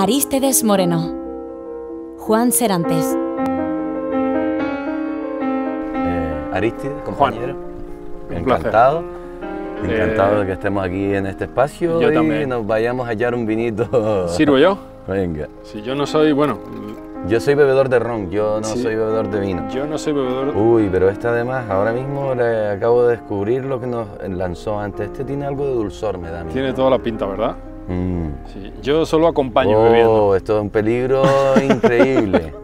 Arístedes Moreno. Juan Serantes. Eh, compañero. Juan, encantado. Eh, encantado de que estemos aquí en este espacio y nos vayamos a hallar un vinito. ¿Sirvo yo? Venga. Si yo no soy, bueno. Yo soy bebedor de ron, yo no soy bebedor de vino. Yo no soy bebedor de Uy, pero este además, ahora mismo acabo de descubrir lo que nos lanzó antes. Este tiene algo de dulzor, me da Tiene toda la pinta, ¿verdad? Mm. yo solo acompaño oh, Esto es un peligro increíble.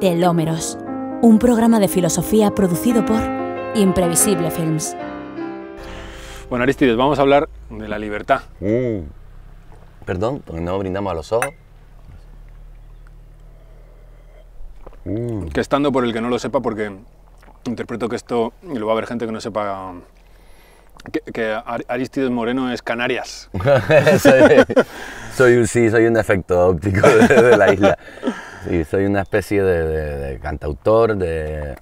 Telómeros, un programa de filosofía producido por Imprevisible Films. Bueno, Aristides, vamos a hablar de la libertad. Mm. Perdón, porque no brindamos a los ojos. Mm. Que estando por el que no lo sepa, porque interpreto que esto lo va a haber gente que no sepa que, Aristides Moreno es Canarias. soy, sí, soy un efecto óptico de, la isla. soy una especie de, de cantautor, de,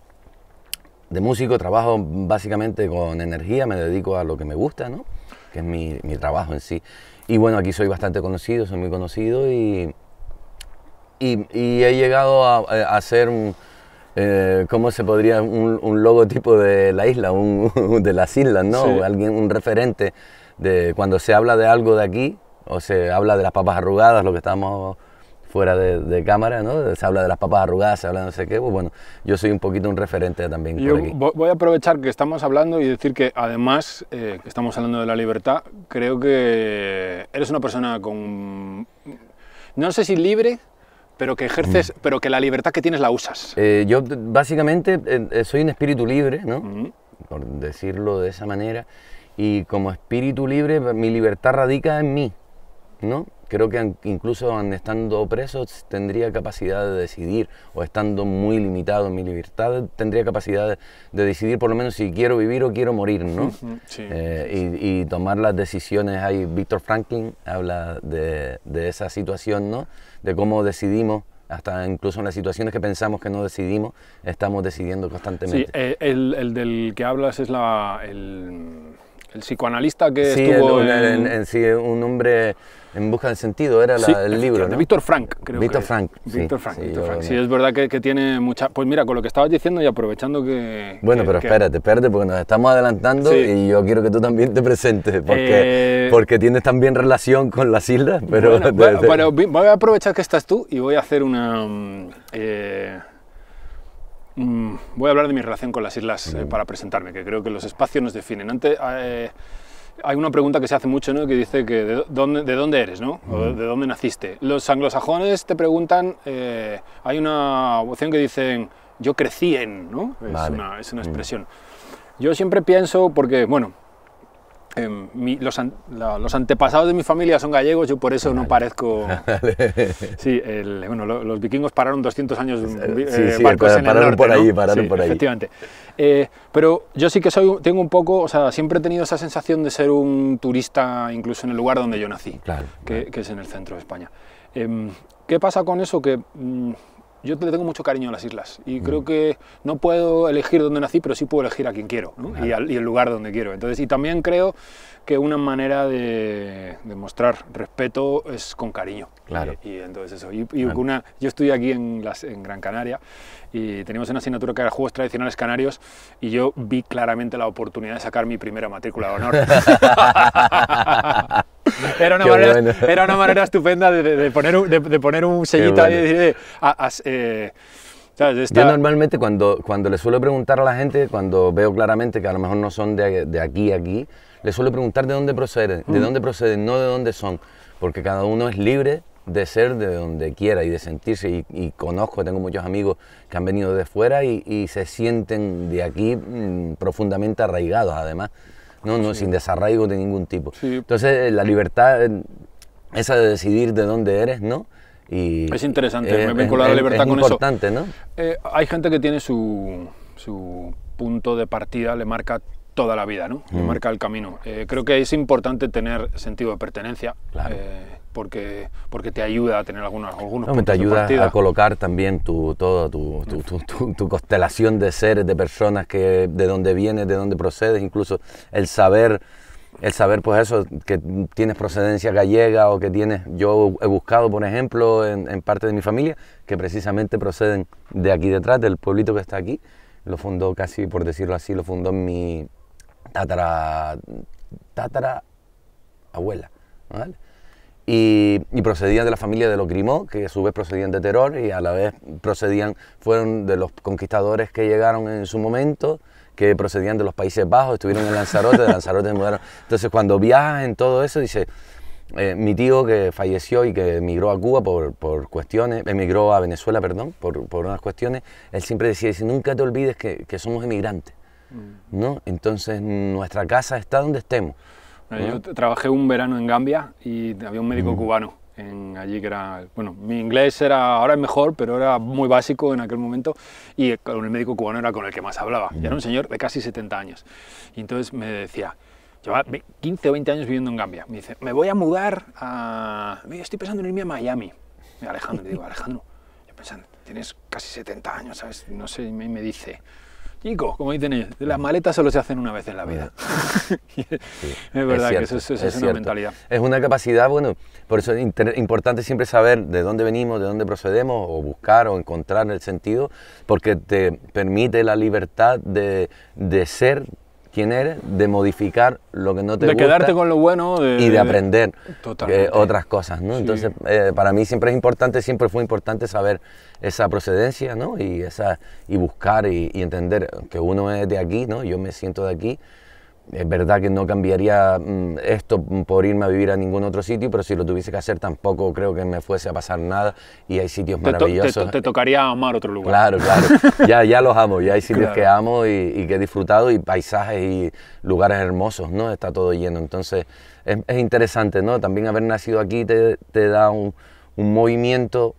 músico. Trabajo básicamente con energía, me dedico a lo que me gusta, ¿no? que es mi, trabajo en sí. Y bueno, aquí soy bastante conocido, soy muy conocido y, y, he llegado a, a ser un eh, ¿cómo se podría un, logotipo de la isla, un, de las islas, ¿no? Alguien, un referente de cuando se habla de algo de aquí, o se habla de las papas arrugadas, lo que estamos fuera de, cámara, ¿no? Se habla de las papas arrugadas, se habla de no sé qué, pues bueno, yo soy un poquito un referente también por aquí. Voy a aprovechar que estamos hablando y decir que además eh, que estamos hablando de la libertad, creo que eres una persona con... No sé si libre, pero que ejerces, mm. pero que la libertad que tienes la usas. Eh, yo básicamente eh, eh, soy un espíritu libre, ¿no? Mm. Por decirlo de esa manera. Y como espíritu libre, mi libertad radica en mí, ¿no? Creo que incluso estando preso tendría capacidad de decidir, o estando muy limitado en mi libertad, tendría capacidad de decidir por lo menos si quiero vivir o quiero morir, ¿no? Y, y, tomar las decisiones. Ahí Víctor Franklin habla de, de esa situación, ¿no? de cómo decidimos, hasta incluso en las situaciones que pensamos que no decidimos, estamos decidiendo constantemente. Sí, eh, el, del que hablas es la, el, psicoanalista que estuvo en... en... Sí, un hombre en busca del sentido era el libro, ¿no? Víctor Frank, creo Víctor Frank. Víctor Frank, sí, Frank. Sí, es verdad que, tiene mucha... Pues mira, con lo que estabas diciendo y aprovechando que... Bueno, pero espérate, espérate, porque nos estamos adelantando y yo quiero que tú también te presentes, porque, eh, porque tienes también relación con las islas, pero... Bueno, voy a aprovechar que estás tú y voy a hacer una... Mm, eh, mm, voy a hablar de mi relación con las islas eh, para presentarme, que creo que los espacios nos definen. Antes hay una pregunta que se hace mucho, ¿no? Que dice que de dónde, eres, ¿no? de, dónde naciste. Los anglosajones te preguntan, eh, hay una opción que dicen, yo crecí en, ¿no? es una, expresión. Yo siempre pienso, porque, bueno, Em, los, antepasados de mi familia son gallegos, yo por eso no parezco... Sí, bueno, los vikingos pararon 200 años eh, barcos en el norte, por ahí, pararon por ahí. efectivamente. Eh, pero yo sí que soy, tengo un poco, o sea, siempre he tenido esa sensación de ser un turista incluso en el lugar donde yo nací, que, es en el centro de España. Em, ¿Qué pasa con eso? Que... Mm, yo tengo mucho cariño a las islas y mm. creo que no puedo elegir dónde nací, pero sí puedo elegir a quien quiero y, el lugar donde quiero. Entonces, y también creo que una manera de, mostrar respeto es con cariño. Claro. Y, entonces eso. Y, una, yo estoy aquí en, las, en Gran Canaria y teníamos una asignatura que era juegos tradicionales canarios y yo vi claramente la oportunidad de sacar mi primera matrícula de honor. Era una, manera, una manera estupenda de, de, poner, un, de, poner un sellito Yo normalmente cuando, cuando le suelo preguntar a la gente, cuando veo claramente que a lo mejor no son de, aquí a aquí, le suelo preguntar de dónde proceden, de mm. dónde proceden, no de dónde son, porque cada uno es libre de ser de donde quiera y de sentirse. Y, conozco, tengo muchos amigos que han venido de fuera y, se sienten de aquí mm, profundamente arraigados además. No, no, sin desarraigo de ningún tipo. Entonces, eh, la libertad, eh, esa de decidir de dónde eres, ¿no? Y es interesante, eh, me vincular la libertad con eso. Es importante, ¿no? hay gente que tiene su, punto de partida, le marca toda la vida, ¿no? Le mm. marca el camino. creo que es importante tener sentido de pertenencia porque, porque te ayuda a tener algunos, algunos no, te ayuda a colocar también tu, toda tu, constelación de seres, de personas, que, de dónde vienes, de dónde procedes, incluso el saber, el saber pues eso, que tienes procedencia gallega o que tienes, yo he buscado por ejemplo en, parte de mi familia que precisamente proceden de aquí detrás, del pueblito que está aquí, lo fundó casi, por decirlo así, lo fundó mi tatara, abuela. ¿vale? y, procedían de la familia de los Grimaud, que a su vez procedían de Terror y a la vez procedían, fueron de los conquistadores que llegaron en su momento, que procedían de los Países Bajos, estuvieron en Lanzarote, de Lanzarote se mudaron. Entonces cuando viajas en todo eso, dice, eh, mi tío que falleció y que emigró a Cuba por, por cuestiones, emigró a Venezuela, perdón, por, unas cuestiones, él siempre decía, dice, nunca te olvides que, somos emigrantes, mm. Entonces nuestra casa está donde estemos yo trabajé un verano en Gambia y había un médico cubano en allí que era, bueno, mi inglés era, ahora es mejor, pero era muy básico en aquel momento y con el médico cubano era con el que más hablaba. Y era un señor de casi 70 años. Y entonces me decía, lleva 15 o 20 años viviendo en Gambia. Me dice, me voy a mudar a... Estoy pensando en irme a Miami. Y Alejandro, le digo, Alejandro, yo tienes casi 70 años, ¿sabes? No sé, y me dice, Chicos, como dicen ellos, las maletas solo se hacen una vez en la vida. es verdad que eso, es, una mentalidad. Es una capacidad, bueno, por eso es importante siempre saber de dónde venimos, de dónde procedemos, o buscar o encontrar el sentido, porque te permite la libertad de ser quién eres, de modificar lo que no te gusta. De quedarte con lo bueno. y de, aprender eh, otras cosas, Entonces, eh, para mí siempre es importante, siempre fue importante saber esa procedencia, ¿no? Y, esa, y buscar y, y entender que uno es de aquí, ¿no? Yo me siento de aquí es verdad que no cambiaría mm, esto por irme a vivir a ningún otro sitio, pero si lo tuviese que hacer tampoco creo que me fuese a pasar nada y hay sitios maravillosos. te, tocaría amar otro lugar. Claro, claro. ya, ya los amo, ya hay sitios que amo y, que he disfrutado y paisajes y lugares hermosos, ¿no? Está todo lleno. Entonces es, interesante, ¿no? También haber nacido aquí te, da un movimiento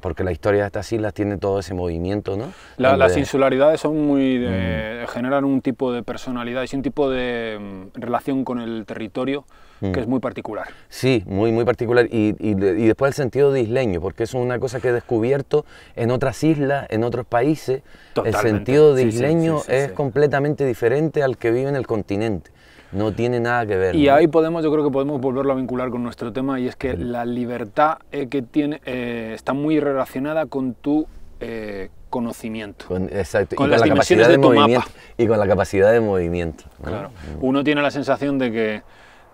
porque la historia de estas islas tiene todo ese movimiento, ¿no? Las insularidades son muy mm. generan un tipo de personalidad y un tipo de mm, relación con el territorio que mm. es muy particular. Sí, muy muy particular y, después el sentido de isleño, porque es una cosa que he descubierto en otras islas, en otros países, el sentido de isleño es completamente diferente al que vive en el continente. No tiene nada que ver. Y ahí podemos, yo creo que podemos volverlo a vincular con nuestro tema y es que la libertad eh, que tiene eh, está muy relacionada con tu eh, conocimiento. Con, exacto. las la capacidad de, tu mapa. Y con la capacidad de movimiento. Claro. Uno tiene la sensación de que,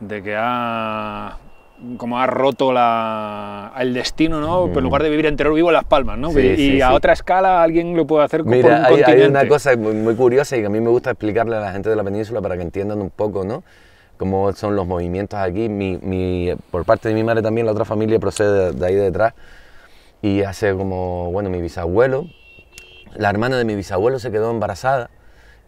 de que ha como ha roto el destino, ¿no? Pues en mm. lugar de vivir entero vivo en Las Palmas, ¿no? y, a otra escala alguien lo puede hacer Mira, por un hay, hay una cosa muy, curiosa y que a mí me gusta explicarle a la gente de la península para que entiendan un poco, ¿no? Cómo son los movimientos aquí. Mi, por parte de mi madre también, la otra familia procede de, ahí detrás. Y hace como, bueno, mi bisabuelo, la hermana de mi bisabuelo se quedó embarazada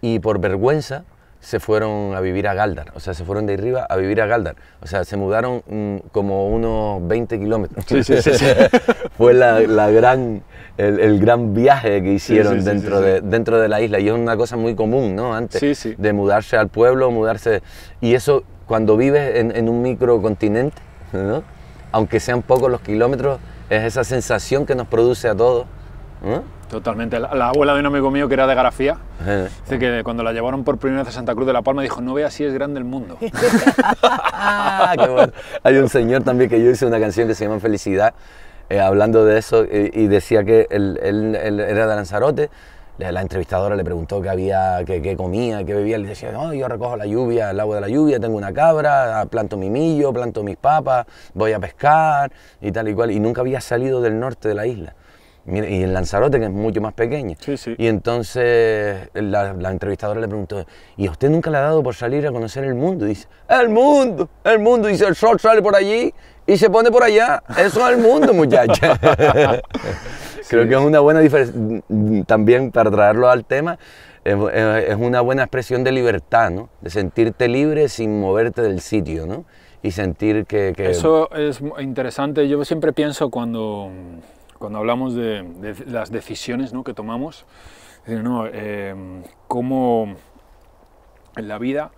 y por vergüenza se fueron a vivir a Galdar, o sea, se fueron de arriba a vivir a Galdar, o sea, se mudaron mm, como unos 20 kilómetros. Fue la, gran, el, gran viaje que hicieron dentro, De, dentro de la isla y es una cosa muy común, ¿no? Antes de mudarse al pueblo, mudarse... Y eso, cuando vives en, un microcontinente, ¿no? aunque sean pocos los kilómetros, es esa sensación que nos produce a todos. Totalmente. La, abuela de un amigo mío que era de Garafía, dice que cuando la llevaron por primera vez a Santa Cruz de la Palma dijo, no veas si es grande el mundo. Hay un señor también que yo hice una canción que se llama Felicidad, eh, hablando de eso, y, decía que él, era de Lanzarote, la, entrevistadora le preguntó qué había, qué, qué comía, qué bebía, le decía, no, yo recojo la lluvia, el agua de la lluvia, tengo una cabra, ah, planto mi millo, planto mis papas, voy a pescar y tal y cual, y nunca había salido del norte de la isla y en Lanzarote, que es mucho más pequeño Y entonces la, entrevistadora le preguntó, ¿y a usted nunca le ha dado por salir a conocer el mundo? dice, el mundo, el mundo. Y dice, el sol sale por allí y se pone por allá. Eso es el mundo, muchacha. Creo que es una buena diferencia, también para traerlo al tema, es, una buena expresión de libertad, ¿no? De sentirte libre sin moverte del sitio, ¿no? Y sentir que... que... Eso es interesante. Yo siempre pienso cuando cuando hablamos de, las decisiones ¿no? que tomamos, no, eh, cómo en la vida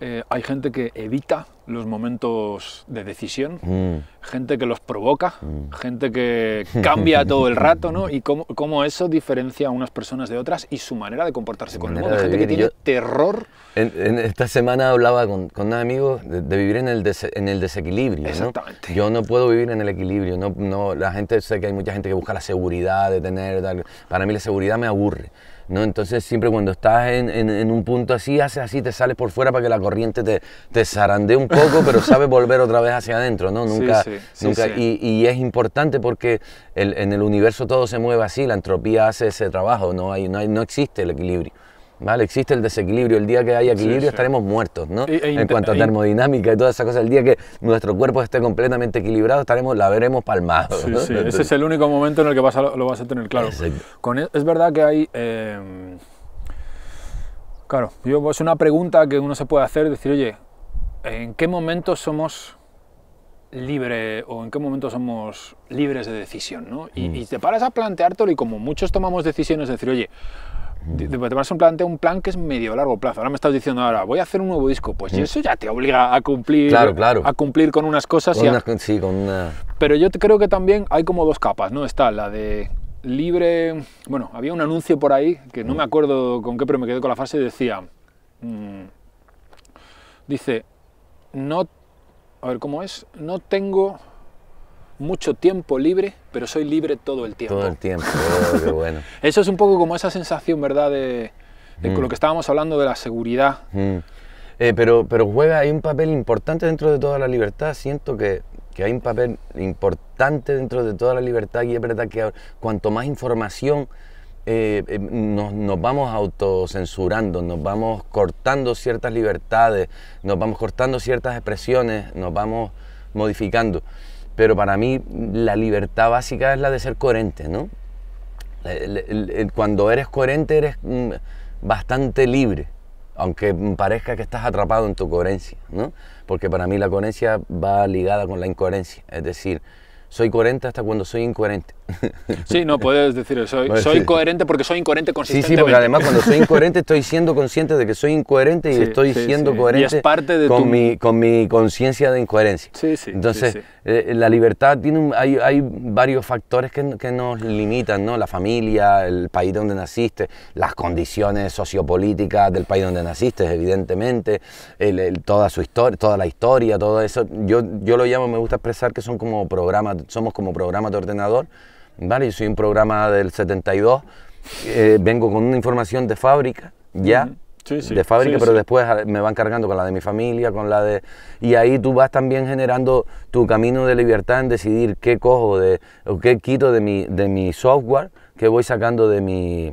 eh, hay gente que evita los momentos de decisión, mm. gente que los provoca, mm. gente que cambia todo el rato, ¿no? Y cómo, cómo, eso diferencia a unas personas de otras y su manera de comportarse con el mundo. Gente que tiene terror. En, esta semana hablaba con, un amigo de, vivir en el, desequilibrio. Exactamente. Yo no puedo vivir en el equilibrio. No, no, la gente, sé que hay mucha gente que busca la seguridad de tener. Tal. Para mí la seguridad me aburre. ¿no? Entonces siempre cuando estás en, un punto así, haces así, te sales por fuera para que la corriente te, te zarandee un poco, pero sabes volver otra vez hacia adentro, ¿no? Nunca, nunca, y, es importante porque en el universo todo se mueve así, la entropía hace ese trabajo, no, hay, no existe el equilibrio. ¿vale? Existe el desequilibrio, el día que hay equilibrio estaremos muertos, ¿no? E en cuanto a e termodinámica y toda esa cosas, el día que nuestro cuerpo esté completamente equilibrado, estaremos, la veremos palmado. Sí, ese es el único momento en el que lo vas a tener claro. Con, e, es verdad que hay... Em, claro, yo, es una pregunta que uno se puede hacer, decir, oye, ¿en qué momento somos libre o en qué momento somos libres de decisión, ¿no? Y, mm. te paras a planteártelo y como muchos tomamos decisiones, decir, oye, te vas a un, plan, un plan que es medio largo plazo. Ahora me estás diciendo, ahora voy a hacer un nuevo disco. Pues eso ya te obliga a cumplir, claro, a cumplir con unas cosas. con Pero yo creo que también hay como dos capas, ¿no? Está la de libre... Bueno, había un anuncio por ahí, que no me acuerdo con qué, pero me quedé con la frase, decía... Mm, dice, no... A ver, ¿cómo es? No tengo mucho tiempo libre, pero soy libre todo el tiempo. Todo el tiempo, oh, qué bueno. Eso es un poco como esa sensación, ¿verdad? De, mm. lo que estábamos hablando de la seguridad. Mm. Eh, pero, pero juega, hay un papel importante dentro de toda la libertad. Siento que, hay un papel importante dentro de toda la libertad y es verdad que cuanto más información eh, eh, nos, nos, vamos autocensurando, nos vamos cortando ciertas libertades, nos vamos cortando ciertas expresiones, nos vamos modificando pero para mí la libertad básica es la de ser coherente, ¿no? Eh, cuando eres coherente eres mm, bastante libre, aunque parezca que estás atrapado en tu coherencia, ¿no? Porque para mí la coherencia va ligada con la incoherencia, es decir, soy coherente hasta cuando soy incoherente. Sí, no puedes decir, eso soy coherente porque soy incoherente consistentemente. Sí, sí, porque además cuando soy incoherente estoy siendo consciente de que soy incoherente y estoy siendo coherente con, mi, con mi conciencia de incoherencia. Sí, sí. Entonces, eh, la libertad tiene hay, varios factores que, nos limitan, ¿no? La familia, el país donde naciste, las condiciones sociopolíticas del país donde naciste, evidentemente, toda su historia, toda la historia, todo eso. Yo, yo lo llamo, me gusta expresar que son como programas somos como programa de ordenador, ¿vale? Yo soy un programa del 72, eh, vengo con una información de fábrica, ya. Sí, sí, de fábrica, pero después ah, me van cargando con la de mi familia, con la de... Y ahí tú vas también generando tu camino de libertad en decidir qué cojo de, o qué quito de mi, de mi software, qué voy sacando de mi,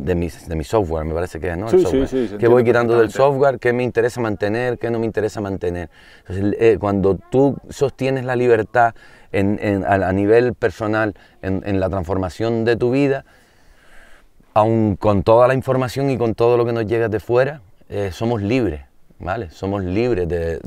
de mi, de mi software, me parece que es, ¿no? Sí, sí, sí, ¿Qué voy quitando del software? ¿Qué me interesa mantener? ¿Qué no me interesa mantener? Entonces, eh, cuando tú sostienes la libertad a, nivel personal en, la transformación de tu vida, aun con toda la información y con todo lo que nos llega de fuera, eh, somos libres, ¿vale? Somos libres de...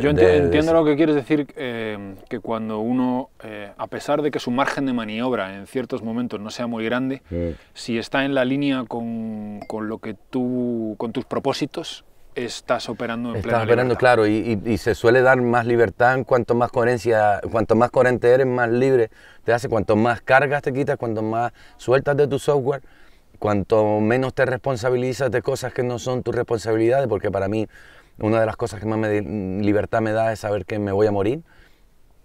Yo entiendo lo que quieres decir, eh, que cuando uno, eh, a pesar de que su margen de maniobra en ciertos momentos no sea muy grande, mm. si está en la línea con, lo que tú, con tus propósitos, estás operando en estás operando, claro, y, se suele dar más libertad cuanto más coherencia, cuanto más coherente eres, más libre te hace, cuanto más cargas te quitas, cuanto más sueltas de tu software, cuanto menos te responsabilizas de cosas que no son tus responsabilidades, porque para mí una de las cosas que más me, libertad me da es saber que me voy a morir,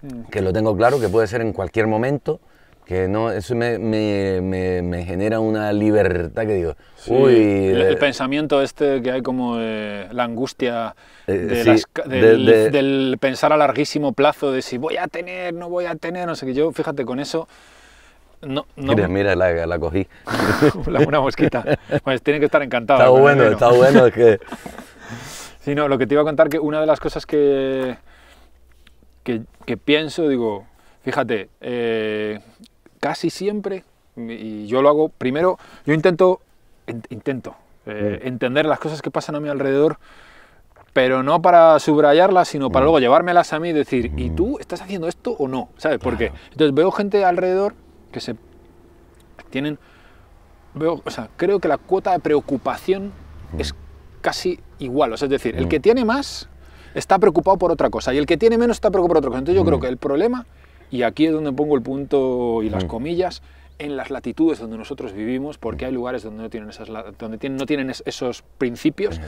mm. que lo tengo claro, que puede ser en cualquier momento, que no, eso me, genera una libertad que digo, uy... El, pensamiento este que hay como eh, la angustia eh, del, pensar a larguísimo plazo de si voy a tener, no voy a tener, no sé qué, yo fíjate con eso... No, Mira, mira la, cogí. una mosquita. Pues tiene que estar encantado. Está bueno, está bueno. sí, no, lo que te iba a contar que una de las cosas que, que, pienso, digo, fíjate, eh, casi siempre, y yo lo hago primero, yo intento, intento eh, entender las cosas que pasan a mi alrededor, pero no para subrayarlas, sino para luego llevármelas a mí y decir, ¿y tú estás haciendo esto o no? ¿Sabes? por qué? entonces veo gente alrededor que se tienen, veo, o sea, creo que la cuota de preocupación es casi igual, es decir, el que tiene más está preocupado por otra cosa y el que tiene menos está preocupado por otra cosa. Entonces yo creo que el problema y aquí es donde pongo el punto y las mm. comillas en las latitudes donde nosotros vivimos, porque hay lugares donde no tienen, esas, donde tienen, no tienen esos principios.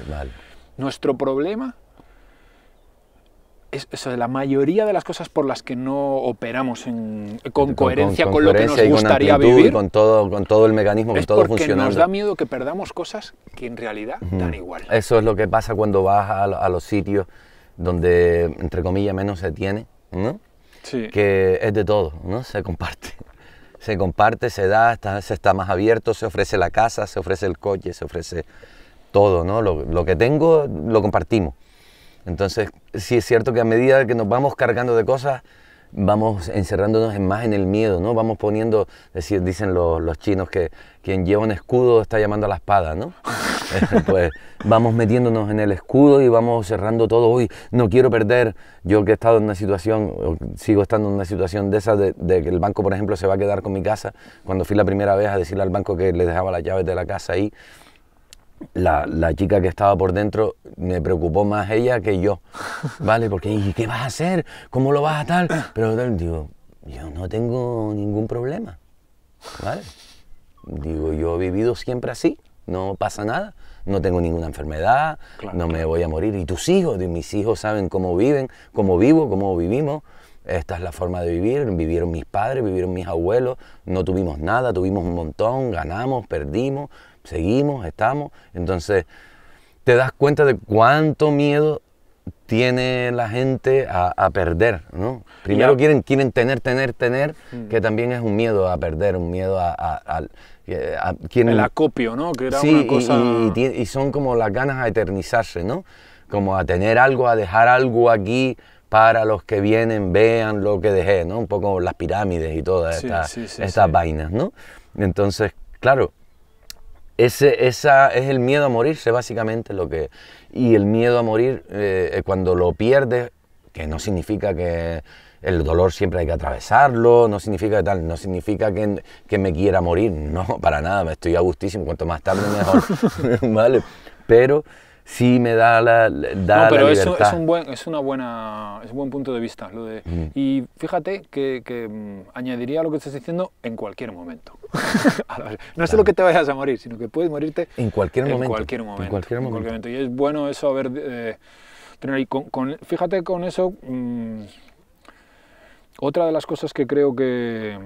Nuestro problema es, eso de la mayoría de las cosas por las que no operamos con, coherencia con, lo que nos gustaría vivir. Con todo, con todo el mecanismo, es todo porque Nos da miedo que perdamos cosas que en realidad dan igual. Eso es lo que pasa cuando vas a, los sitios donde, entre comillas, menos se tiene. ¿no? que es de todo, ¿no? Se comparte. Se comparte, se da, se está más abierto, se ofrece la casa, se ofrece el coche, se ofrece todo, ¿no? Lo, lo que tengo lo compartimos. Entonces, sí es cierto que a medida que nos vamos cargando de cosas, vamos encerrándonos más en el miedo, ¿no? Vamos poniendo, decir, dicen los, chinos que quien lleva un escudo está llamando a la espada, ¿no? Eh, pues vamos metiéndonos en el escudo y vamos cerrando todo. hoy no quiero perder. Yo que he estado en una situación, sigo estando en una situación de esa, de, de, que el banco, por ejemplo, se va a quedar con mi casa. Cuando fui la primera vez a decirle al banco que le dejaba las llaves de la casa ahí, la, chica que estaba por dentro me preocupó más ella que yo, ¿vale? Porque, dije, qué vas a hacer? ¿Cómo lo vas a tal? Pero digo, yo no tengo ningún problema, ¿vale? Digo, yo he vivido siempre así, no pasa nada, no tengo ninguna enfermedad, no me voy a morir. Y tus hijos, mis hijos saben cómo viven, cómo vivo, cómo vivimos. Esta es la forma de vivir, vivieron mis padres, vivieron mis abuelos, no tuvimos nada, tuvimos un montón, ganamos, perdimos, seguimos, estamos. Entonces, te das cuenta de cuánto miedo tiene la gente a, perder, ¿no? Primero quieren, quieren tener, tener, tener, mm. que también es un miedo a perder, un miedo a... a, a El acopio, ¿no? Que era una cosa... y, son como las ganas a eternizarse, ¿no? Como a tener algo, a dejar algo aquí para los que vienen, vean lo que dejé, ¿no? Un poco las pirámides y todas estas vainas, ¿no? Entonces, claro, ese, esa es el miedo a morirse, básicamente, lo que... Y el miedo a morir, eh, eh, cuando lo pierdes, que no significa que el dolor siempre hay que atravesarlo, no significa que tal, no significa que, que, me quiera morir, no, para nada, me estoy a gustísimo, cuanto más tarde mejor, ¿vale? Pero sí me da la, no, pero Eso es, un buen, una buena, es un buen punto de vista. Mm. Y fíjate que, mm, añadiría lo que estás diciendo en cualquier momento. no lo que te vayas a morir, sino que puedes morirte en cualquier, momento, En cualquier momento. Y es bueno eso haber... Eh, tener fíjate con eso... Mm, otra de las cosas que creo que,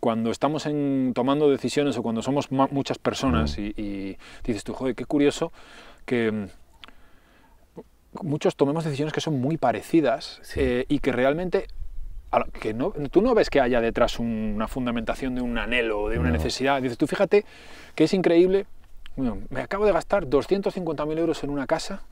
cuando estamos en, tomando decisiones o cuando somos muchas personas y, y, dices tú, joder, qué curioso, que mm, muchos tomemos decisiones que son muy parecidas eh, y que realmente que tú no ves que haya detrás una fundamentación de un anhelo, de una necesidad. Dices, tú fíjate que es increíble, me acabo de gastar 250.000 euros en una casa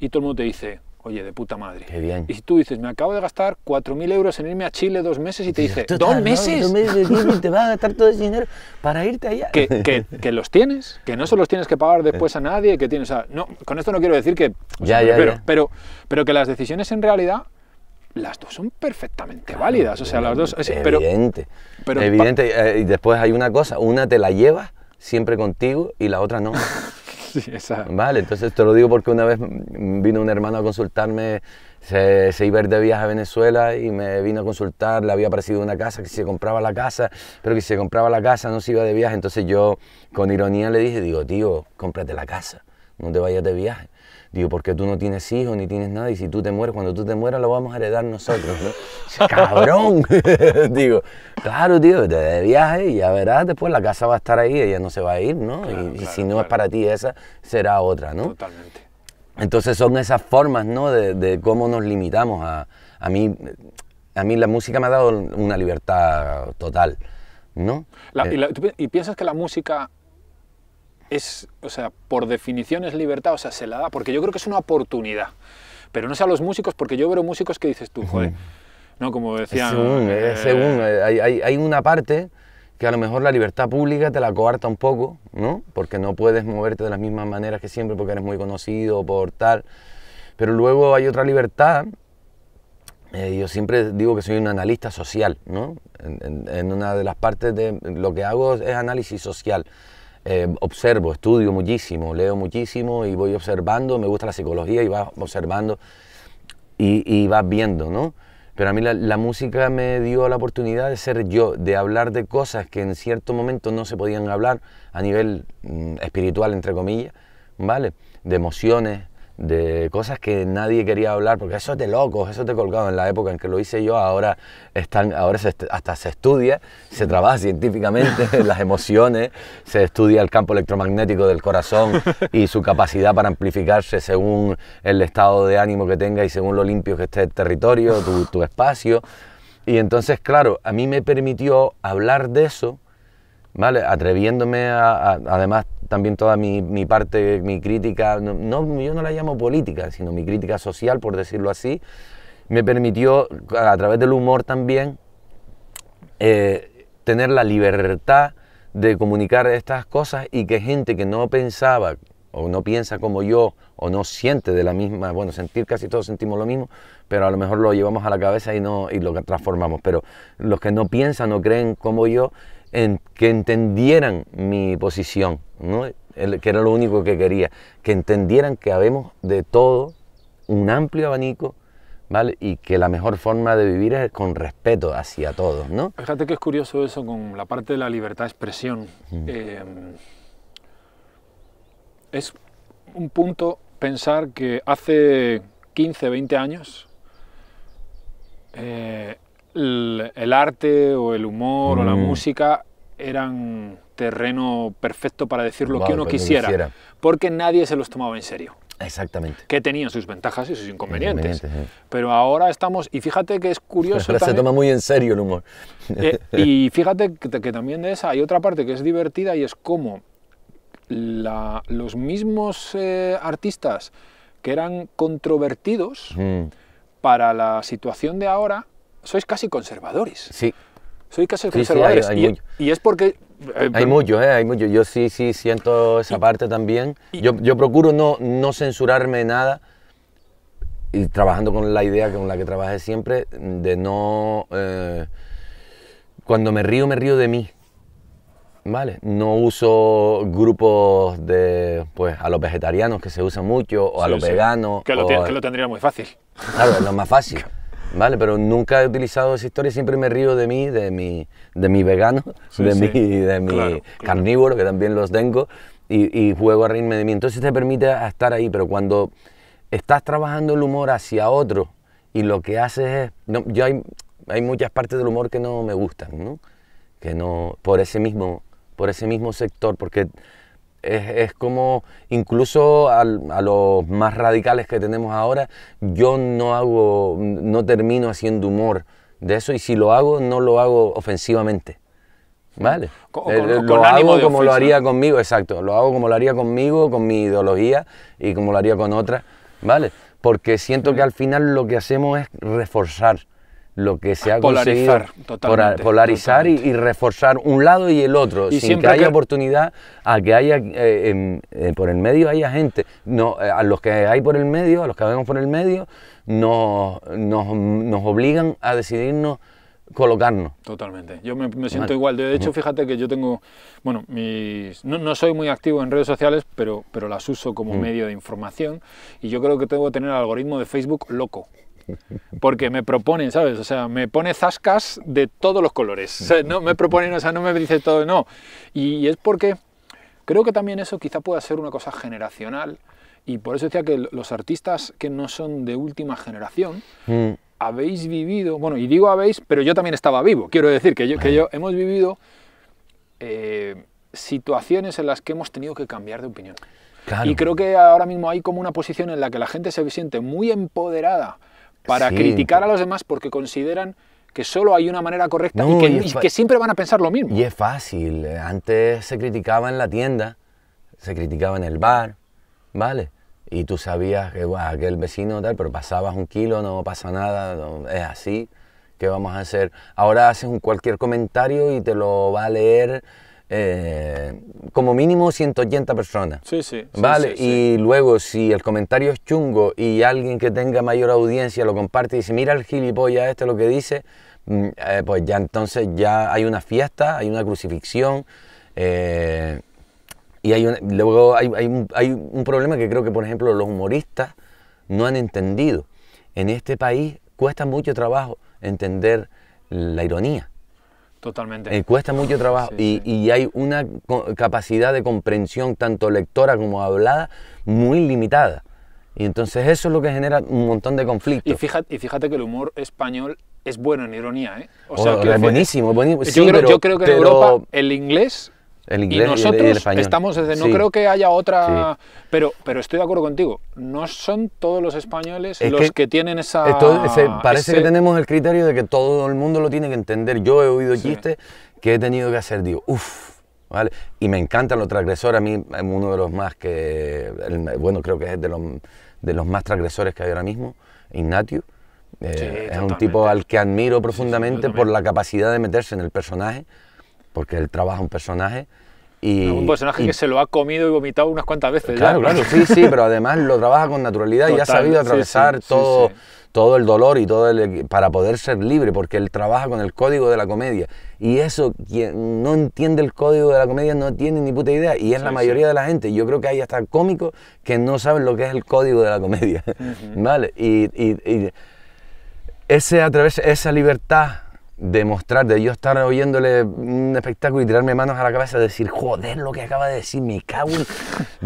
y todo el mundo te dice, oye, de puta madre. Y si tú dices, me acabo de gastar 4.000 euros en irme a Chile dos meses y te dice, ¿dos meses? ¿Dos te vas a gastar todo ese dinero para irte allá. Que, los tienes, que no se los tienes que pagar después eh. a nadie, que tienes... A, no, con esto no quiero decir que... Ya, ya, pero, Pero, que las decisiones en realidad las dos son perfectamente válidas, o sea, las dos... evidente, pero, evidente, eh, y después hay una cosa, una te la lleva siempre contigo y la otra no. Vale, entonces te lo digo porque una vez vino un hermano a consultarme, se, se, iba de viaje a Venezuela y me vino a consultar, le había aparecido una casa, que se compraba la casa, pero que si se compraba la casa no se iba de viaje. Entonces yo con ironía le dije, digo, tío, cómprate la casa, no te vayas de viaje. Digo, porque tú no tienes hijos ni tienes nada y si tú te mueres, cuando tú te mueras lo vamos a heredar nosotros. ¿no? ¡Cabrón! Digo, claro, tío, te de viaje y ya verás, después la casa va a estar ahí, ella no se va a ir, ¿no? y, si no es para ti esa, será otra, ¿no? Totalmente. Entonces son esas formas, ¿no? De, cómo nos limitamos a, a mí. A mí la música me ha dado una libertad total, ¿no? y, eh, y piensas que la música es, o sea, por definición es libertad, o sea, se la da, porque yo creo que es una oportunidad. Pero no sé a los músicos, porque yo veo músicos que dices tú, joder, ¿no? Como decían... Según, eh, eh, hay, una parte que a lo mejor la libertad pública te la coarta un poco, ¿no? Porque no puedes moverte de las mismas maneras que siempre porque eres muy conocido por tal. Pero luego hay otra libertad. Eh, yo siempre digo que soy un analista social, ¿no? en una de las partes de lo que hago es análisis social. Em, observo, estudio muchísimo, leo muchísimo y voy observando, me gusta la psicología y vas observando y, y vas viendo, ¿no? Pero a mí la, música me dio la oportunidad de ser yo, de hablar de cosas que en cierto momento no se podían hablar a nivel mm, espiritual, entre comillas, ¿vale? De emociones, de cosas que nadie quería hablar, porque eso es de locos, eso te colgaba en la época en que lo hice yo, ahora, están, ahora hasta se estudia, se trabaja científicamente las emociones, se estudia el campo electromagnético del corazón y su capacidad para amplificarse según el estado de ánimo que tenga y según lo limpio que esté el territorio, tu, espacio. Y entonces, claro, a mí me permitió hablar de eso, ¿vale? Atreviéndome a además también toda mi, parte, mi crítica, yo no la llamo política, sino mi crítica social, por decirlo así, me permitió, a través del humor también, eh, tener la libertad de comunicar estas cosas y que gente que no pensaba o no piensa como yo o no siente de la misma, bueno, sentir casi todos sentimos lo mismo, pero a lo mejor lo llevamos a la cabeza y no y lo transformamos, pero los que no piensan o creen como yo que entendieran mi posición que era lo único que quería, que entendieran que habemos de todo, un amplio abanico, ¿vale? Y que la mejor forma de vivir es con respeto hacia todos, Fíjate que es curioso eso con la parte de la libertad de expresión. Eh, es un punto pensar que hace 15, 20 años eh, el, arte o el humor o la música eran terreno perfecto para decir lo que uno pues quisiera, porque nadie se los tomaba en serio. Exactamente. Que tenían sus ventajas y sus inconvenientes. Eh. Pero ahora estamos, y fíjate que es curioso. se toma muy en serio el humor. Eh, y fíjate que, también de esa hay otra parte que es divertida y es como los mismos eh, artistas que eran controvertidos mm. para la situación de ahora, sois casi conservadores. Sí. Sois casi conservadores. y es porque eh, hay muchos, eh, hay muchos. Yo sí, sí siento esa parte también. yo, yo, procuro no, no censurarme nada y trabajando con la idea con la que trabajé siempre de no... Eh, cuando me río, me río de mí. ¿Vale? No uso grupos de, pues, a los vegetarianos que se usa mucho, o a los veganos. Que lo, tendría muy fácil. Claro, es lo más fácil. Vale, pero nunca he utilizado esa historia, siempre me río de mí, de mi, de mi vegano, de, Mi, carnívoro, que también los tengo, y, juego a reírme de mí. Entonces te permite estar ahí, pero cuando estás trabajando el humor hacia otro y lo que haces es... No, yo hay, hay muchas partes del humor que no me gustan, ¿no? Que no, por ese mismo, por ese mismo sector, porque es, como, incluso a los más radicales que tenemos ahora, yo no hago, no termino haciendo humor de eso y si lo hago, no lo hago ofensivamente. ¿Vale? Eh, eh, lo hago como lo haría conmigo, exacto. Lo hago como lo haría conmigo, con mi ideología y como lo haría con otras, ¿vale? Porque siento que al final lo que hacemos es reforzar lo que se ha polarizar, conseguido polarizar Y, reforzar un lado y el otro, sin que haya oportunidad a que haya eh, eh, por el medio haya gente, no eh, a los que hay por el medio, a los que vemos por el medio, nos, nos, obligan a decidirnos colocarnos. Totalmente. Yo me, siento igual. De hecho, fíjate que yo tengo, bueno, mis, no, soy muy activo en redes sociales, pero, pero las uso como mm. medio de información y yo creo que tengo que tener el algoritmo de Facebook loco porque me proponen, ¿sabes? O sea, me pone zascas de todos los colores. no me proponen, o sea, no me dice todo, no. Y, es porque creo que también eso quizá pueda ser una cosa generacional. Y por eso decía que los artistas que no son de última generación, mm. habéis vivido, bueno, y digo habéis, pero yo también estaba vivo. Quiero decir que yo, que yo hemos vivido eh, situaciones en las que hemos tenido que cambiar de opinión. Y creo que ahora mismo hay como una posición en la que la gente se siente muy empoderada para criticar a los demás porque consideran que solo hay una manera correcta y, que, siempre van a pensar lo mismo. Y es fácil. Antes se criticaba en la tienda, se criticaba en el bar, ¿vale? Y tú sabías que aquel vecino tal, pero pasabas un kilo, no pasa nada, es así, ¿qué vamos a hacer? Ahora haces un cualquier comentario y te lo va a leer eh, como mínimo 180 personas. Sí, sí. Vale, y luego si el comentario es chungo y alguien que tenga mayor audiencia lo comparte y dice, mira el gilipollas este lo que dice, mm, eh, pues ya entonces ya hay una fiesta, hay una crucifixión. Eh, y hay luego hay un problema que creo que, por ejemplo, los humoristas no han entendido. En este país cuesta mucho trabajo entender la ironía. Totalmente. Y eh, cuesta mucho trabajo y, y, hay una capacidad de comprensión, tanto lectora como hablada, muy limitada. Y entonces eso es lo que genera un montón de conflictos. Y fíjate, y fíjate que el humor español es bueno en ironía, ¿eh? O oh, sea, que es buenísimo, Yo, creo, que en Europa el inglés el inglés y nosotros el, español. estamos desde, no creo que haya otra, pero, pero estoy de acuerdo contigo, no son todos los españoles los que, tienen esa... parece que tenemos el criterio de que todo el mundo lo tiene que entender. Yo he oído chistes que he tenido que hacer, digo, uff, ¿vale? Y me encanta lo transgresor a mí es uno de los más que, bueno, creo que es de los, de los más transgresores que hay ahora mismo, Ignatius. Eh, es un tipo al que admiro profundamente por la capacidad de meterse en el personaje porque él trabaja un personaje y... un personaje que se lo ha comido y vomitado unas cuantas veces. Claro, claro, sí, sí, pero además lo trabaja con naturalidad y ha sabido atravesar todo, todo el dolor y todo para poder ser libre, porque él trabaja con el código de la comedia. Y eso, quien no entiende el código de la comedia no tiene ni puta idea, y es la mayoría de la gente. Yo creo que hay hasta cómicos que no saben lo que es el código de la comedia. ¿Vale? Y, y ese, a través, esa libertad demostrar, de yo estar oyéndole un espectáculo y tirarme manos a la cabeza y decir, joder, lo que acaba de decir, me cago en...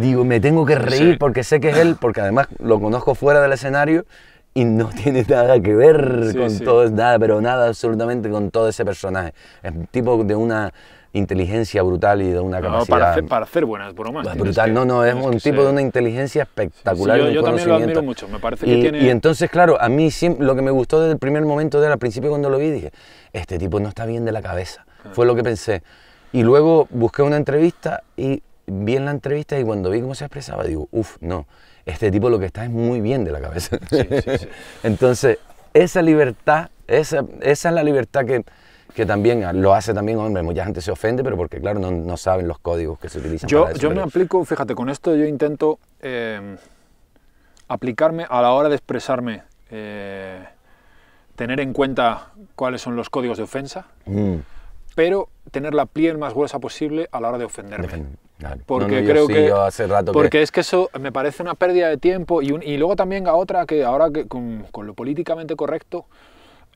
Digo, me tengo que reír porque sé que es él, porque además lo conozco fuera del escenario y no tiene nada que ver con todo todo, nada, pero nada absolutamente con todo ese personaje. Es tipo de una inteligencia brutal y de una no, capacidad. para, hacer, para hacer buenas bromas. Brutal, no, no, es un tipo de una inteligencia espectacular. yo, también lo admiro mucho, me parece que tiene. Y entonces, claro, a mí lo que me gustó desde el primer momento de al principio cuando lo vi, dije, este tipo no está bien de la cabeza. Ah. Fue lo que pensé. Y luego busqué una entrevista y vi en la entrevista y cuando vi cómo se expresaba, digo, uff, no, este tipo lo que está es muy bien de la cabeza. entonces, esa libertad, esa, esa es la libertad que que también lo hace también hombre, mucha gente se ofende, pero porque claro, no, saben los códigos que se utilizan. Yo, yo me aplico, fíjate, con esto yo intento em, aplicarme a la hora de expresarme, eh, tener en cuenta cuáles son los códigos de ofensa, mm. pero tener la piel más gruesa posible a la hora de ofenderme. Porque creo que, porque es que eso me parece una pérdida de tiempo y, un, y luego también a otra que ahora que con, lo políticamente correcto,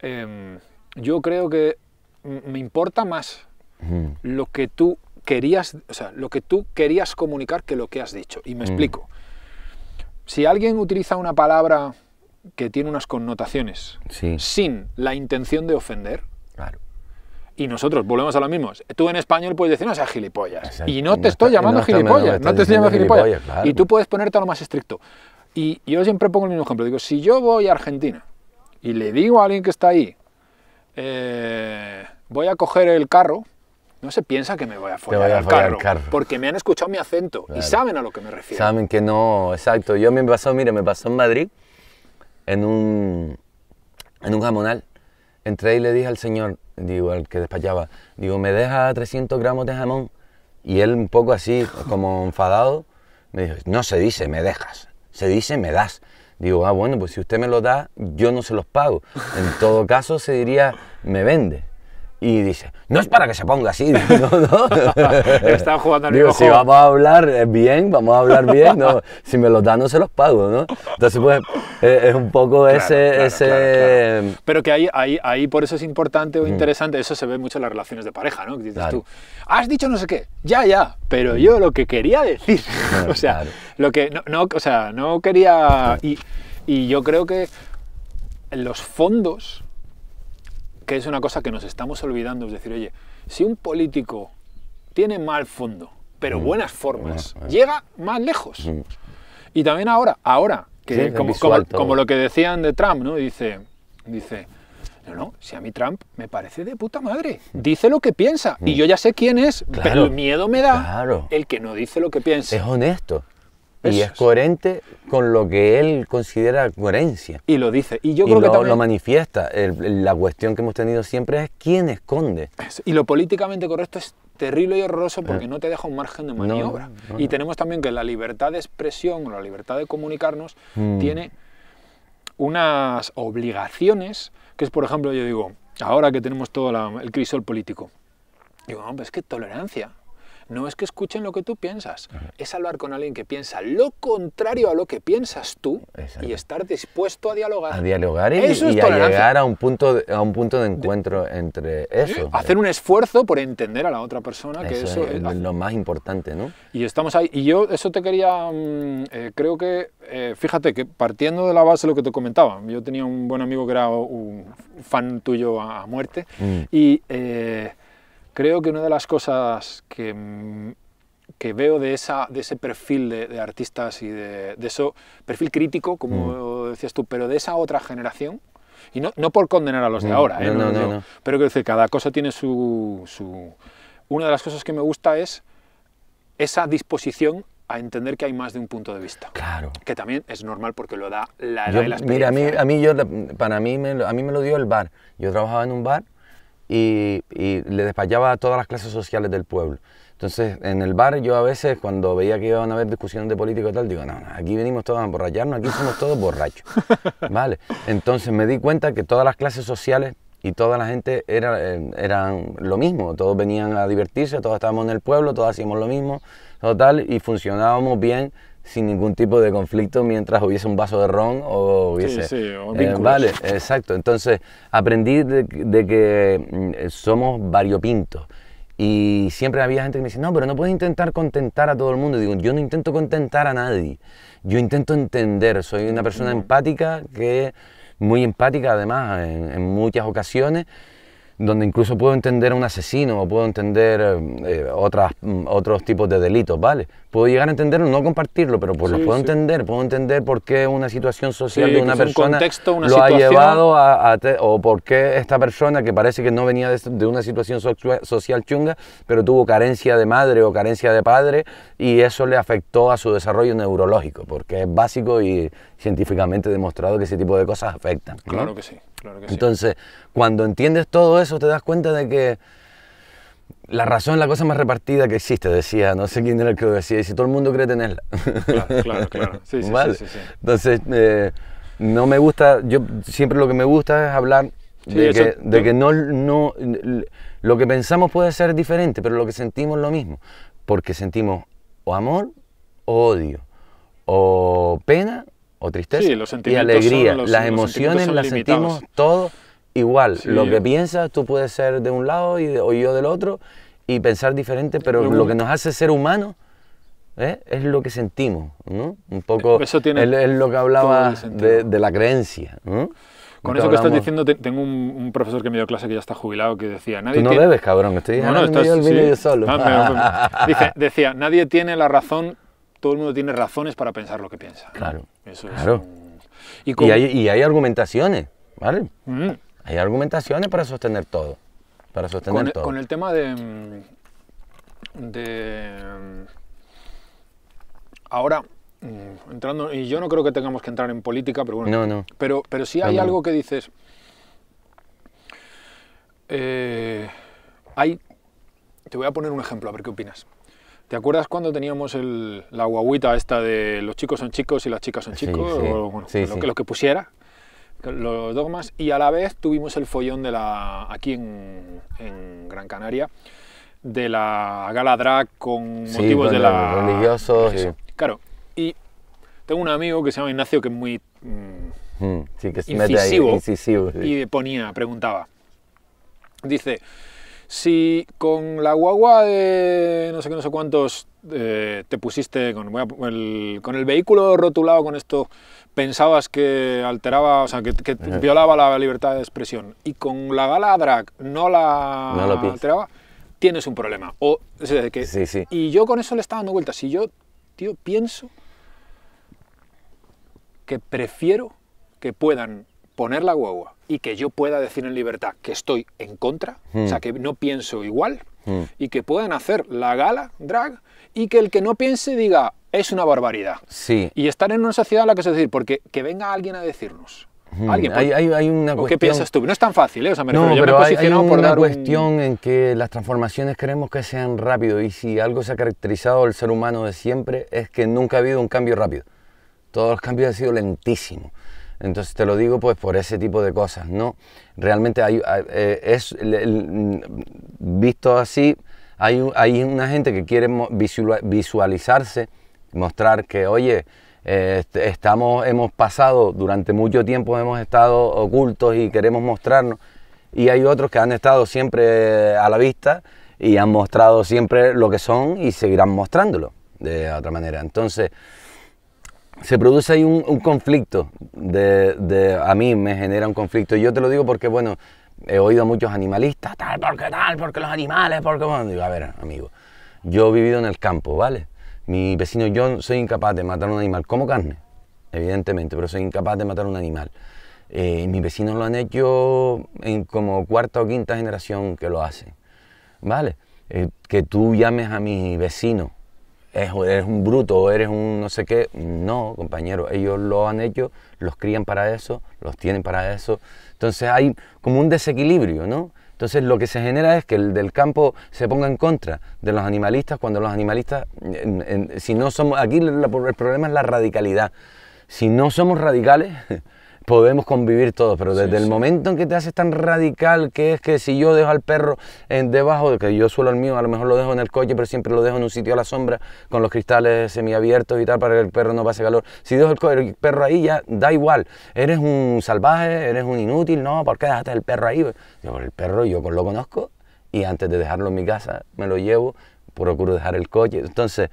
em, yo creo que me importa más lo que tú querías, o lo que tú querías comunicar que lo que has dicho. Y me explico. Si alguien utiliza una palabra que tiene unas connotaciones sin la intención de ofender, y nosotros volvemos a lo mismo, tú en español puedes decir, no seas gilipollas, y no te estoy llamando gilipollas, no te estoy llamando gilipollas, y tú puedes ponerte a lo más estricto. Y yo siempre pongo el mismo ejemplo, digo, si yo voy a Argentina y le digo a alguien que está ahí, eh, voy a coger el carro, no se piensa que me voy a follar, carro, el carro, porque me han escuchado mi acento y saben a lo que me refiero. Saben que no, exacto. Yo me pasó, mire, me pasó en Madrid, en un, en un jamonal, entré y le dije al señor, digo, al que despachaba, digo, me deja 300 gramos de jamón, y él un poco así, como enfadado, me dijo, no se dice, me dejas, se dice, me das. Digo, ah, bueno, pues si usted me lo da, yo no se los pago. En todo caso, se diría, me vende. Y dice, no es para que se ponga así, no, no. Estaba jugando al Digo, si vamos a hablar eh, bien, vamos a hablar bien, no, si me los da, no se los pago, ¿no? Entonces, pues, eh, es un poco ese... ese... Pero que ahí, ahí, ahí, por eso es importante o interesante, eso se ve mucho en las relaciones de pareja, ¿no? dices tú, has dicho no sé qué, ya, ya, pero yo lo que quería decir, o sea... Lo que, no, o sea, no quería... Y, yo creo que los fondos, que es una cosa que nos estamos olvidando, es decir, oye, si un político tiene mal fondo, pero mm. buenas formas, llega más lejos. Mm. Y también ahora, ahora, como, lo que decían de Trump, ¿no? Dice, dice, no, no, si a mí Trump me parece de puta madre, mm. dice lo que piensa, y yo ya sé quién es, pero el miedo me da el que no dice lo que piensa. Es honesto y es coherente con lo que él considera coherencia. Y lo dice. Y yo creo lo, que también... lo manifiesta. la cuestión que hemos tenido siempre es quién esconde. Y lo políticamente correcto es terrible y horroroso porque eh. no te deja un margen de maniobra. Y tenemos también que la libertad de expresión o la libertad de comunicarnos mm. tiene unas obligaciones que es, por ejemplo, yo digo, ahora que tenemos todo el crisol político, digo, hombre, es que tolerancia no es que escuchen lo que tú piensas, es hablar con alguien que piensa lo contrario a lo que piensas tú y estar dispuesto a dialogar. A dialogar y, a llegar a un punto de, a un punto de encuentro entre eso. ¿Eh? Hacer un esfuerzo por entender a la otra persona, que eso, es, lo más importante, ¿no? Y estamos ahí. Y yo eso te quería, mm, eh, creo que, eh, fíjate que partiendo de la base de lo que te comentaba, yo tenía un buen amigo que era un fan tuyo a muerte mm. y... Creo que una de las cosas que, que veo de, esa, de ese perfil de, artistas y de, de, eso, perfil crítico, como mm. decías tú, pero de esa otra generación, y no, no por condenar a los de mm. ahora, ¿eh? no, pero que cada cosa tiene su, su... Una de las cosas que me gusta es esa disposición a entender que hay más de un punto de vista. Claro. Que también es normal porque lo da la la experiencia. Mira, a mí, a mí yo, para mí, a mí me lo dio el bar. Yo trabajaba en un bar y, le despachaba a todas las clases sociales del pueblo. Entonces, en el bar yo a veces cuando veía que iban a haber discusiones de política y tal, digo, no, no, aquí venimos todos a emborracharnos, aquí somos todos borrachos. ¿Vale? Entonces me di cuenta que todas las clases sociales y toda la gente era, eh, eran lo mismo, todos venían a divertirse, todos estábamos en el pueblo, todos hacíamos lo mismo, total, y funcionábamos bien sin ningún tipo de conflicto mientras hubiese un vaso de ron o hubiese... Sí, sí, eh, vale, exacto. Entonces aprendí de, que mm, somos variopintos. Y siempre había gente que me decía, no, pero no puedes intentar contentar a todo el mundo. digo, yo no intento contentar a nadie. Yo intento entender. Soy una persona empática, que muy empática además en, muchas ocasiones, donde incluso puedo entender a un asesino o puedo entender eh, otras, mm, otros tipos de delitos, ¿vale? puedo llegar a entenderlo, no compartirlo, pero pues lo puedo entender, puedo entender por qué una situación social de una persona lo ha llevado a, o por qué esta persona que parece que no venía de, una situación social chunga, pero tuvo carencia de madre o carencia de padre y eso le afectó a su desarrollo neurológico, porque es básico y científicamente demostrado que ese tipo de cosas afectan. Claro que sí, claro que sí. Entonces, cuando entiendes todo eso, te das cuenta de que la razón es la cosa más repartida que existe, decía, no sé quién era el que lo decía, y si todo el mundo cree tenerla. Claro, claro, claro. Sí, sí, sí, Entonces, eh, no me gusta, yo siempre lo que me gusta es hablar de, que, no, no, lo que pensamos puede ser diferente, pero lo que sentimos es lo mismo, porque sentimos o amor o odio, o pena o tristeza y alegría. las emociones las sentimos todos igual. Lo que piensas tú puedes ser de un lado y o yo del otro y pensar diferente, pero lo que nos hace ser humanos ¿eh? es lo que sentimos, ¿no? Un poco eso tiene es, lo que hablaba de, la creencia. Con eso que estás diciendo, tengo un, profesor que me dio clase que ya está jubilado que decía... Nadie Tú no bebes, cabrón, estoy no, no, estás, el yo solo. decía, nadie tiene la razón, todo el mundo tiene razones para pensar lo que piensa. Claro, eso claro. Es y, hay, y hay argumentaciones, ¿vale? Mm. Hay argumentaciones para sostener todo. Para sostener con el, todo. Con el tema de. Mm, de mm, ahora, mm, entrando. Y yo no creo que tengamos que entrar en política, pero bueno. No, no. Pero, pero sí hay algo que dices. Eh, hay. Te voy a poner un ejemplo, a ver qué opinas. ¿Te acuerdas cuando teníamos la guaguita esta de los chicos son chicos y las chicas son chicos? Sí, o, lo, que, lo, que, pusiera los dogmas y a la vez tuvimos el follón de la aquí en, Gran Canaria de la gala drag con motivos de la religiosos y... claro y tengo un amigo que se llama Ignacio que es muy mm, sí, incisivo, y ponía preguntaba dice si con la guagua de no sé qué, no sé cuántos eh, te pusiste con, el, vehículo rotulado con esto, pensabas que alteraba, o sea, que, violaba la libertad de expresión y con la gala drag no la alteraba, tienes un problema. O, Y yo con eso le estaba dando vueltas. Si yo, tío, pienso que prefiero que puedan poner la guagua y que yo pueda decir en libertad que estoy en contra, o sea, hmm. que no pienso igual, hmm. y que puedan hacer la gala drag y que el que no piense diga, es una barbaridad. Sí. Y estar en una sociedad en la que se decir, porque que venga alguien a decirnos. Hmm. Alguien, hay, hay, una cuestión... ¿Qué piensas tú? No es tan fácil, ¿eh? O sea, me una por la cuestión en que las transformaciones queremos que sean rápido y si algo se ha caracterizado al ser humano de siempre es que nunca ha habido un cambio rápido. Todos los cambios han sido lentísimos. Entonces te lo digo pues por ese tipo de cosas, ¿no? Realmente eh, es mm, visto así, hay, hay, una gente que quiere visualizarse, mostrar que, oye, este, estamos, hemos pasado durante mucho tiempo, hemos estado ocultos y queremos mostrarnos. Y hay otros que han estado siempre a la vista y han mostrado siempre lo que son y seguirán mostrándolo de otra manera. Entonces, se produce ahí un, conflicto, de, a mí me genera un conflicto. Y yo te lo digo porque, bueno, he oído a muchos animalistas, tal, porque tal, porque los animales, porque, bueno, digo, a ver, amigo, yo he vivido en el campo, ¿vale? Mi vecino yo soy incapaz de matar un animal, como carne, evidentemente, pero soy incapaz de matar un animal. Eh, mis vecinos lo han hecho en como cuarta o quinta generación que lo hacen, ¿vale? Eh, que tú llames a mi vecino eres un bruto, o eres un no sé qué. No, compañero, ellos lo han hecho, los crían para eso, los tienen para eso. Entonces hay como un desequilibrio, ¿no? Entonces lo que se genera es que el del campo se ponga en contra de los animalistas cuando los animalistas, si no somos, aquí el problema es la radicalidad. Si no somos radicales, podemos convivir todos, pero desde el momento en que te haces tan radical que es que si yo dejo al perro en, debajo, que yo suelo el mío, a lo mejor lo dejo en el coche, pero siempre lo dejo en un sitio a la sombra, con los cristales semiabiertos y tal, para que el perro no pase calor. Si dejo el, perro ahí, ya da igual, eres un salvaje, eres un inútil, no, ¿por qué dejaste el perro ahí? Yo, el perro yo lo conozco y antes de dejarlo en mi casa me lo llevo, procuro dejar el coche. Entonces,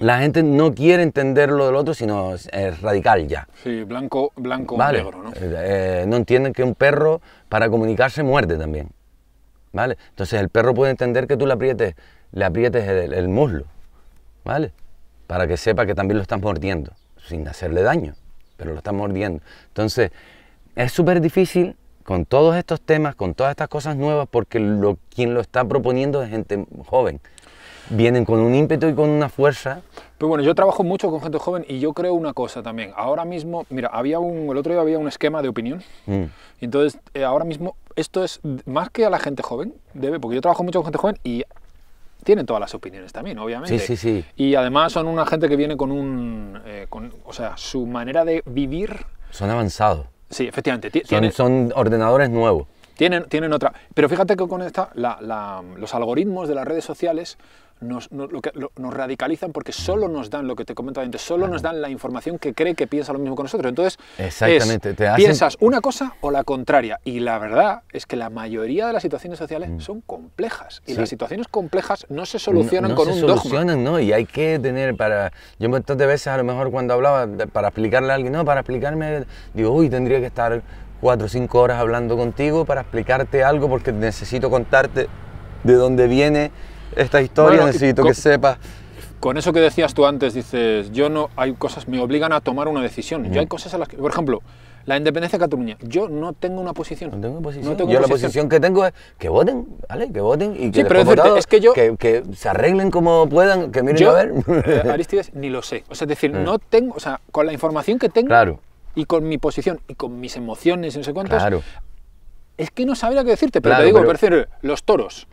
la gente no quiere entender lo del otro, sino es radical ya. Sí, blanco, blanco negro, ¿no? Eh, eh, no entienden que un perro para comunicarse muerde también. ¿Vale? Entonces el perro puede entender que tú le aprietes, le aprietes el, muslo, ¿vale? Para que sepa que también lo estás mordiendo, sin hacerle daño, pero lo estás mordiendo. Entonces, es súper difícil con todos estos temas, con todas estas cosas nuevas, porque lo, quien lo está proponiendo es gente joven vienen con un ímpetu y con una fuerza. Pues bueno, yo trabajo mucho con gente joven y yo creo una cosa también. Ahora mismo, mira, había un, el otro día había un esquema de opinión. Mm. entonces, eh, ahora mismo, esto es más que a la gente joven, debe, porque yo trabajo mucho con gente joven y tienen todas las opiniones también, obviamente. Sí, sí, sí. Y además son una gente que viene con un. Eh, con, o sea, su manera de vivir. Son avanzados. Sí, efectivamente. Son, tienen, son ordenadores nuevos. Tienen, tienen otra. Pero fíjate que con esta, los algoritmos de las redes sociales nos, radicalizan porque solo nos dan lo que te comentaba antes, solo nos dan la información que cree que piensa lo mismo que nosotros. Entonces, Exactamente. te piensas una cosa o la contraria. Y la verdad es que la mayoría de las situaciones sociales mm. son complejas. Y las situaciones complejas no se solucionan no con se solucionan, ¿no? Y hay que tener para. Yo muchas de veces, a lo mejor cuando hablaba, para explicarle a alguien, no, para explicarme, digo, uy, tendría que estar cuatro o cinco horas hablando contigo para explicarte algo porque necesito contarte de dónde viene esta historia necesito que sepas. Con eso que decías tú antes, dices, yo no, hay cosas, me obligan a tomar una decisión. Yo hay cosas a las que, por ejemplo, la independencia de Cataluña, yo no tengo una posición. No tengo una posición. yo la posición. que tengo es que voten, ¿vale? Que voten y que, se arreglen como puedan, que miren a ver. Eh, Aristides, ni lo sé. O sea, es decir, mm. no tengo, o sea, con la información que tengo claro. y con mi posición y con mis emociones y no sé cuántos, es que no sabría qué decirte, pero te digo, por los toros.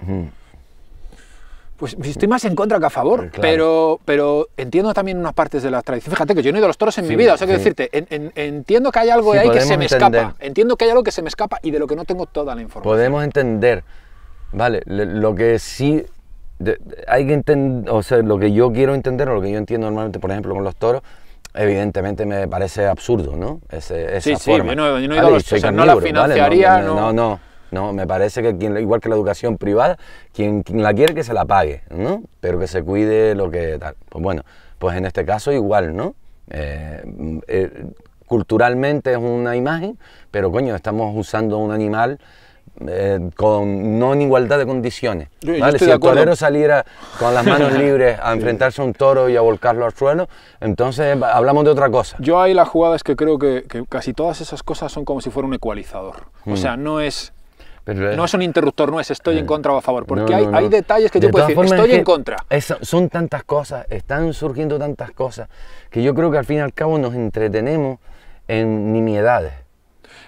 Pues estoy más en contra que a favor, eh, pero, pero entiendo también unas partes de la tradición. Fíjate que yo no he ido a los toros en mi vida, o sea, que decirte, entiendo que hay algo ahí que se me escapa. Entiendo que hay algo que se me escapa y de lo que no tengo toda la información. Podemos entender, vale, lo que sí hay que entender, o sea, lo que yo quiero entender o lo que yo entiendo normalmente, por ejemplo, con los toros, evidentemente me parece absurdo, ¿no? esa sí, sí, yo no, yo no he ido a los toros, no la financiaría, no, no ¿no? Me parece que quien, igual que la educación privada, quien, la quiere que se la pague, ¿no? Pero que se cuide lo que tal. Pues bueno, pues en este caso igual, ¿no? Eh, eh, culturalmente es una imagen, pero coño, estamos usando un animal eh, con, no en igualdad de condiciones. si el torero saliera con las manos libres a enfrentarse a un toro y a volcarlo al suelo, entonces hablamos de otra cosa. Yo ahí la jugada es que creo que, casi todas esas cosas son como si fuera un ecualizador. O mm. sea, no es no eh, es un interruptor, no es estoy en eh, contra o a favor, porque hay, detalles que yo puedo decir, estoy en contra. son tantas cosas, están surgiendo tantas cosas, que yo creo que al fin y al cabo nos entretenemos en nimiedades.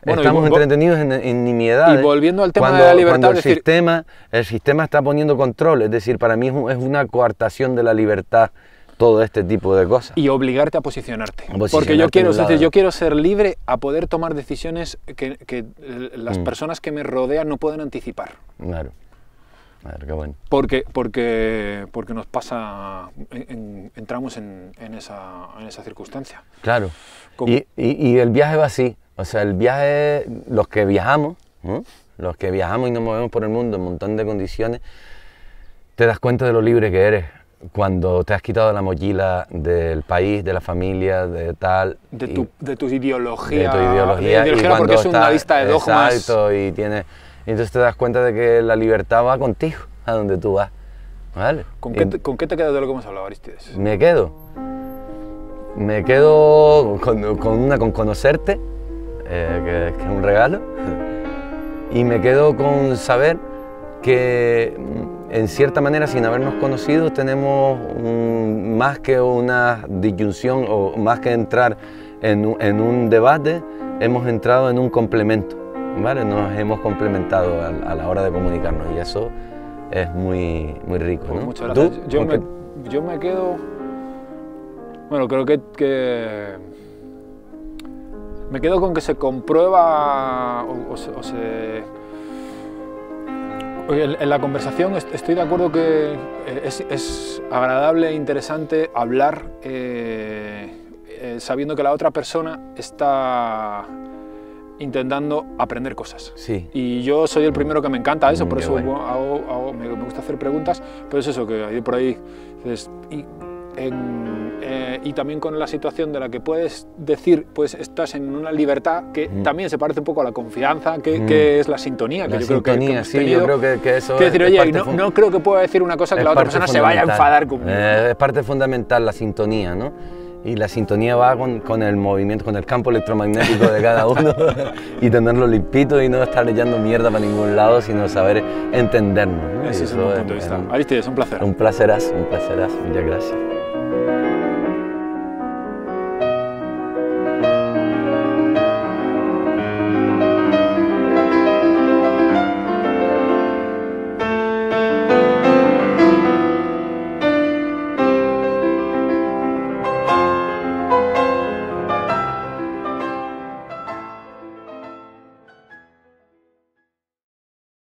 Estamos entretenidos en, nimiedades. Y volviendo al tema de la libertad. el, sistema, el sistema está poniendo control, es decir, para mí es una coartación de la libertad todo este tipo de cosas. Y obligarte a posicionarte. Porque yo quiero, decir, yo quiero ser libre a poder tomar decisiones que, eh, las mm. personas que me rodean no pueden anticipar. Claro. A ver, qué bueno. Porque, nos pasa, entramos en, en, esa, circunstancia. Claro. Y, el viaje va así. O sea, el viaje, los que viajamos, los que viajamos y nos movemos por el mundo en un montón de condiciones, te das cuenta de lo libre que eres cuando te has quitado la mochila del país, de la familia, de tal... De, tu, ideología... de tus ideologías. De tu ideología. y porque es una lista de dogmas. Exacto, y, tiene, entonces te das cuenta de que la libertad va contigo, a donde tú vas. ¿Vale? ¿Con, qué, te quedas de lo que hemos hablado, Aristides? Me quedo. Me quedo con, una, con conocerte, eh, que es un regalo, y me quedo con saber que en cierta manera, sin habernos conocido, tenemos más que una disyunción o más que entrar en, un debate, hemos entrado en un complemento, Nos hemos complementado a, la hora de comunicarnos y eso es muy, muy rico, pues Muchas gracias. Yo, me, quedo... Bueno, creo que, Me quedo con que se comprueba o se en la conversación estoy de acuerdo que eh, es, agradable e interesante hablar eh, eh, sabiendo que la otra persona está intentando aprender cosas. Sí. Y yo soy el primero que me encanta eso, mm, por eso me, gusta hacer preguntas, pero es eso, que hay por ahí, en, eh, y también con la situación de la que puedes decir, pues estás en una libertad que mm. también se parece un poco a la confianza, que, mm. es la sintonía, que la yo sintonía, creo que, sí, yo creo que, que eso. decir, es, oye, no, creo que pueda decir una cosa que la otra persona se vaya a enfadar conmigo. Eh, es parte fundamental la sintonía, ¿no? Y la sintonía va con, el movimiento, con el campo electromagnético de cada uno y tenerlo limpito y no estar echando mierda para ningún lado, sino saber entendernos. es un punto de vista. Ah, es un placer. Un placerazo, un placerazo. Muchas gracias.